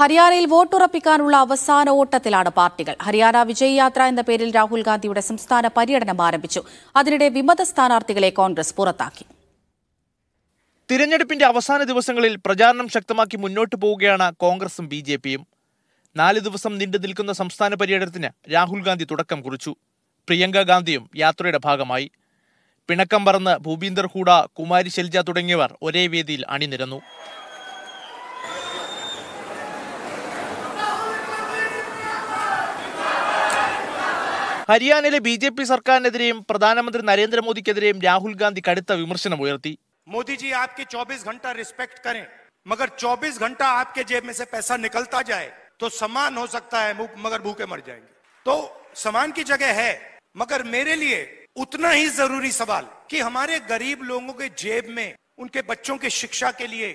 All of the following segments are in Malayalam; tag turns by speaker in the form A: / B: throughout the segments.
A: ഹരിയാനയിൽ വോട്ടുറപ്പിക്കാനുള്ള അവസാന ഓട്ടത്തിലാണ് പാർട്ടികൾ ഹരിയാന വിജയ് യാത്ര എന്ന പേരിൽ രാഹുൽ ഗാന്ധിയുടെ സംസ്ഥാന പര്യടനം ആരംഭിച്ചു അതിനിടെ വിമത സ്ഥാനാർത്ഥികളെ കോൺഗ്രസ് പുറത്താക്കി
B: തിരഞ്ഞെടുപ്പിന്റെ അവസാന ദിവസങ്ങളിൽ പ്രചാരണം ശക്തമാക്കി മുന്നോട്ടു പോവുകയാണ് കോൺഗ്രസും ബി ജെ പിയും നാല് ദിവസം നീണ്ടു നിൽക്കുന്ന സംസ്ഥാന പര്യടനത്തിന് രാഹുൽ ഗാന്ധി തുടക്കം കുറിച്ചു പ്രിയങ്ക ഗാന്ധിയും യാത്രയുടെ ഭാഗമായി പിണക്കം പറന്ന് ഭൂപീന്ദർ ഹൂഡ കുമാരി ശൈലജ തുടങ്ങിയവർ ഒരേ വേദിയിൽ അണിനിരന്നു बीजेपी सरकार प्रधानमंत्री नरेंद्र मोदी के राहुल गांधी कड़ता विमर्शन വിമർശനം
C: मोदी जी आपके चौबीस घंटा रिस्पेक्ट करें मगर 24 घंटा आपके जेब में से पैसा निकलता जाए तो समान हो सकता है मगर भूखे मर जाएंगे तो समान की जगह है मगर मेरे लिए उतना ही जरूरी सवाल कि हमारे गरीब लोगों के जेब में उनके बच्चों के शिक्षा के लिए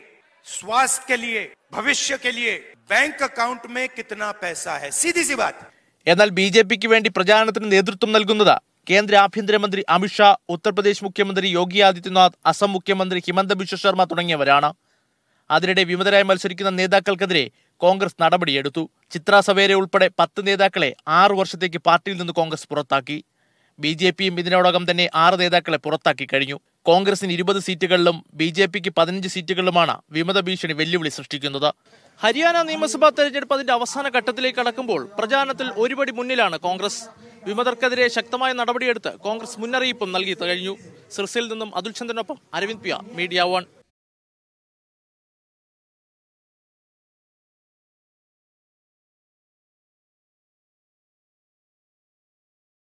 C: स्वास्थ्य के लिए भविष्य के लिए बैंक अकाउंट में कितना पैसा है सीधी सी बात
B: എന്നാൽ ബി ജെ പിക്ക് വേണ്ടി പ്രചാരണത്തിന് നേതൃത്വം നൽകുന്നത് കേന്ദ്ര ആഭ്യന്തരമന്ത്രി അമിത്ഷാ ഉത്തർപ്രദേശ് മുഖ്യമന്ത്രി യോഗി ആദിത്യനാഥ് അസം മുഖ്യമന്ത്രി ഹിമന്ത ബിശ്വ ശർമ്മ തുടങ്ങിയവരാണ് അതിനിടെ വിമതരായി മത്സരിക്കുന്ന നേതാക്കൾക്കെതിരെ കോൺഗ്രസ് നടപടിയെടുത്തു ചിത്ര സവേര ഉൾപ്പെടെ പത്ത് നേതാക്കളെ ആറു വർഷത്തേക്ക് പാർട്ടിയിൽ നിന്ന് കോൺഗ്രസ് പുറത്താക്കി ബി ജെ പിയും ഇതിനോടകം തന്നെ ആറ് നേതാക്കളെ പുറത്താക്കി കഴിഞ്ഞു കോൺഗ്രസിന് ഇരുപത് സീറ്റുകളിലും ബി ജെ പിക്ക് പതിനഞ്ച് സീറ്റുകളിലുമാണ് വിമത ഭീഷണി വെല്ലുവിളി സൃഷ്ടിക്കുന്നത് ഹരിയാന നിയമസഭാ തെരഞ്ഞെടുപ്പ് അതിന്റെ അവസാന ഘട്ടത്തിലേക്ക് കടക്കുമ്പോൾ പ്രചാരണത്തിൽ ഒരുപടി മുന്നിലാണ് കോൺഗ്രസ് വിമതർക്കെതിരെ ശക്തമായ നടപടിയെടുത്ത് കോൺഗ്രസ് മുന്നറിയിപ്പും നൽകി കഴിഞ്ഞു സിർസിൽ നിന്നും അതുൽ ചന്ദ്രനൊപ്പം അരവിന്ദ്
C: പിയ മീഡിയ വൺ